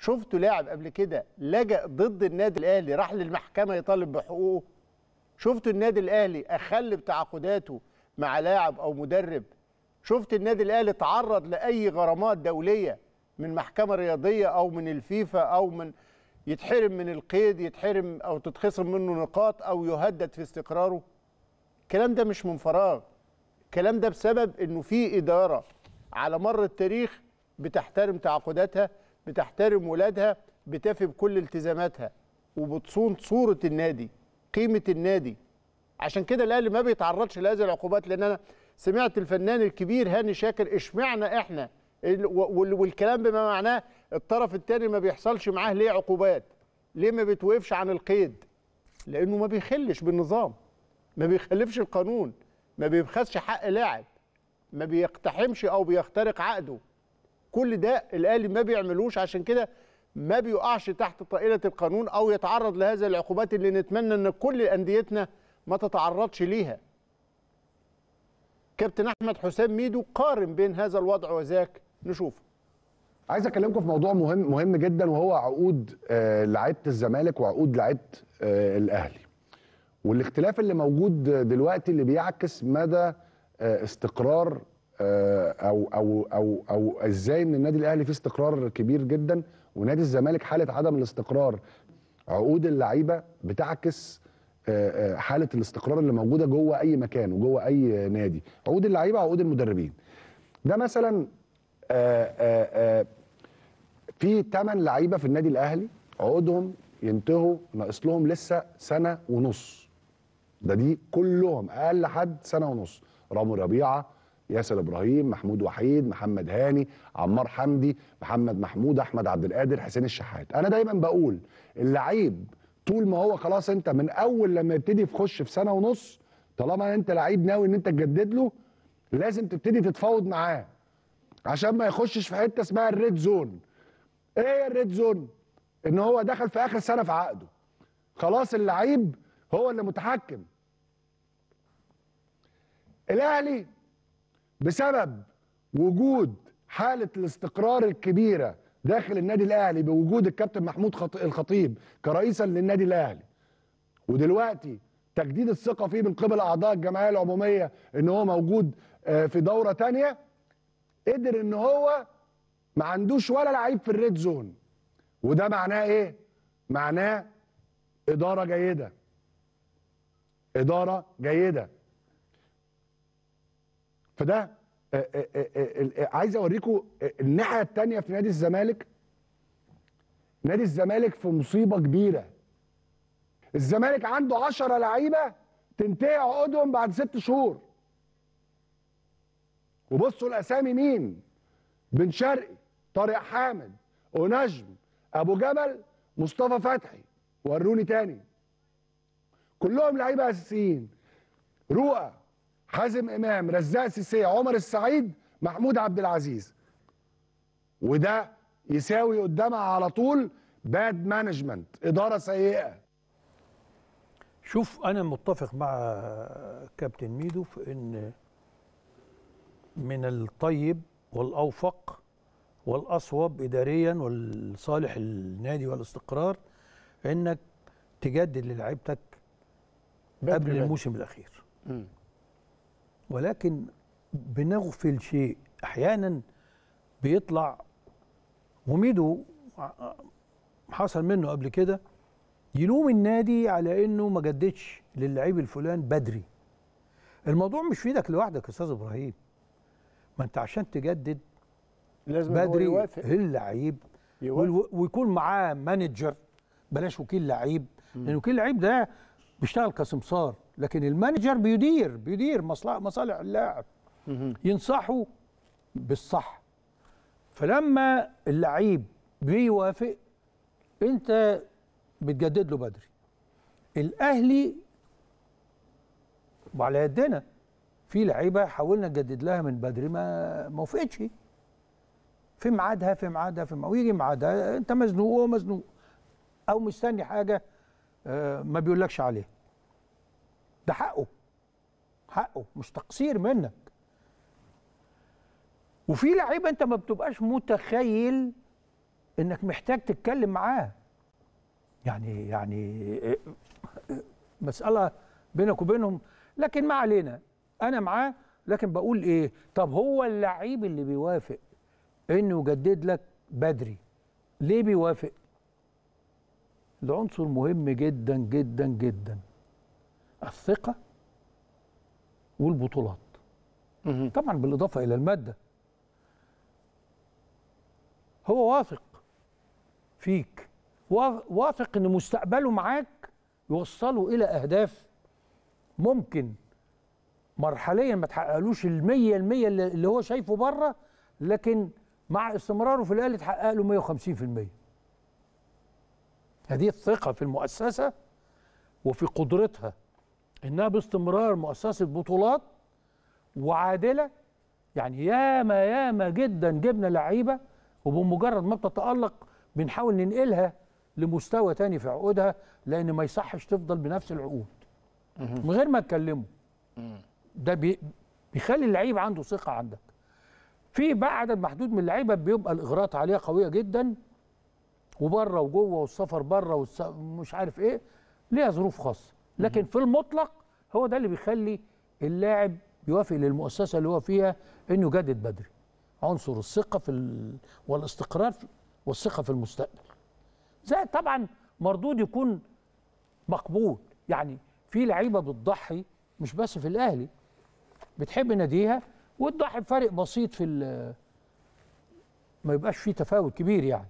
شفتوا لاعب قبل كده لجأ ضد النادي الأهلي راح للمحكمة يطالب بحقوقه شفتوا النادي الأهلي أخل بتعاقداته مع لاعب أو مدرب شفت النادي الأهلي تعرض لأي غرامات دولية من محكمة رياضية أو من الفيفا أو من يتحرم من القيد يتحرم أو تتخصم منه نقاط أو يهدد في استقراره الكلام ده مش من فراغ الكلام ده بسبب أنه في إدارة على مر التاريخ بتحترم تعاقداتها بتحترم ولادها بتفي بكل التزاماتها وبتصون صوره النادي قيمه النادي عشان كده الاهلي ما بيتعرضش لهذه العقوبات لان انا سمعت الفنان الكبير هاني شاكر اشمعنا احنا والكلام بما معناه الطرف الثاني ما بيحصلش معاه ليه عقوبات ليه ما بتوقفش عن القيد لانه ما بيخلش بالنظام ما بيخلفش القانون ما بيبخسش حق لاعب ما بيقتحمش او بيخترق عقده كل ده الاهلي ما بيعملوش عشان كده ما بيقعش تحت طائله القانون او يتعرض لهذه العقوبات اللي نتمنى ان كل انديتنا ما تتعرضش ليها. كابتن احمد حسام ميدو قارن بين هذا الوضع وذاك نشوف عايز اكلمكم في موضوع مهم مهم جدا وهو عقود آه، لعيبه الزمالك وعقود لعيبه آه، الاهلي. والاختلاف اللي موجود دلوقتي اللي بيعكس مدى آه، استقرار آه، او او او او ازاي ان النادي الاهلي فيه استقرار كبير جدا ونادي الزمالك حاله عدم الاستقرار عقود اللعيبه بتعكس آه، آه، حاله الاستقرار اللي موجوده جوه اي مكان وجوه اي نادي عقود اللعيبه عقود المدربين ده مثلا في 8 لعيبه في النادي الاهلي عقودهم ينتهوا ناقص لهم لسه سنه ونص ده دي كلهم اقل حد سنه ونص رامو ربيعه ياسر ابراهيم محمود وحيد محمد هاني عمار حمدي محمد محمود احمد عبد القادر حسين الشحات انا دايما بقول اللعيب طول ما هو خلاص انت من اول لما يبتدي يخش في سنه ونص طالما انت لعيب ناوي ان انت تجدد له لازم تبتدي تتفاوض معاه عشان ما يخشش في حته اسمها الريد زون ايه الريد زون ان هو دخل في اخر سنه في عقده خلاص اللعيب هو اللي متحكم الاهلي بسبب وجود حاله الاستقرار الكبيره داخل النادي الاهلي بوجود الكابتن محمود الخطيب كرئيسا للنادي الاهلي ودلوقتي تجديد الثقه فيه من قبل اعضاء الجمعيه العموميه ان هو موجود آه، في دوره تانية قدر ان هو ما عندوش ولا لعيب في الريد زون وده معناه ايه معناه اداره جيده اداره جيده فده آه، آه، آه، عايز اوريكم الناحيه الثانيه في نادي الزمالك نادي الزمالك في مصيبه كبيره الزمالك عنده 10 لعيبه تنتهي عقودهم بعد ست شهور وبصوا الاسامي مين بن شرقي طارق حامد ونجم ابو جبل مصطفى فتحي وروني تاني كلهم لعيبه اساسيين رؤى حازم امام رزاق سيسي عمر السعيد محمود عبد العزيز وده يساوي قدامها على طول باد مانجمنت اداره سيئه شوف انا متفق مع كابتن ميدو في ان من الطيب والاوفق والاصوب اداريا والصالح النادي والاستقرار انك تجدد للعيبتك قبل الموسم الاخير م. ولكن بنغفل شيء احيانا بيطلع وميدو حصل منه قبل كده يلوم النادي على انه ما جددش للعيب الفلان بدري الموضوع مش في ايدك لوحدك يا استاذ ابراهيم ما انت عشان تجدد لازم بدري يوافق اللعيب ويكون معاه مانجر بلاش وكيل لعيب لان وكيل لعيب ده بيشتغل كسمسار لكن المانجر بيدير بيدير مصالح اللاعب ينصحه بالصح فلما اللعيب بيوافق انت بتجدد له بدري الاهلي وعلى يدنا في لعيبه حاولنا نجدد لها من بدري ما ما وافقتش في ميعادها في ميعادها في ميعادها ويجي ميعادها انت مزنوق وهو مزنوق او مستني حاجه آه، ما بيقولكش عليها ده حقه حقه مش تقصير منك وفي لعيبه انت ما بتبقاش متخيل انك محتاج تتكلم معاه يعني يعني مساله بينك وبينهم لكن ما علينا انا معاه لكن بقول ايه طب هو اللعيب اللي بيوافق انه يجدد لك بدري ليه بيوافق ده عنصر مهم جدا جدا جدا الثقه والبطولات طبعا بالاضافه الى الماده هو واثق فيك واثق ان مستقبله معاك يوصله الى اهداف ممكن مرحليا ما تحققلوش المية المية اللي هو شايفه بره لكن مع استمراره في الاهلي تحقق له 150% هذه الثقه في المؤسسه وفي قدرتها انها باستمرار مؤسسه بطولات وعادله يعني ياما ياما جدا جبنا لعيبه وبمجرد ما بتتالق بنحاول ننقلها لمستوى تاني في عقودها لان ما يصحش تفضل بنفس العقود من غير ما تكلمه ده بي بيخلي اللعيب عنده ثقه عندك في بعد محدود من اللعيبه بيبقى الاغراءات عليها قويه جدا وبره وجوه والسفر بره ومش عارف ايه ليها ظروف خاصه لكن في المطلق هو ده اللي بيخلي اللاعب يوافق للمؤسسه اللي هو فيها انه يجدد بدري عنصر الثقه في والاستقرار والثقه في المستقبل زائد طبعا مردود يكون مقبول يعني في لعيبه بتضحي مش بس في الاهلي بتحب ناديها وتضحي بفرق بسيط في ما يبقاش فيه تفاوت كبير يعني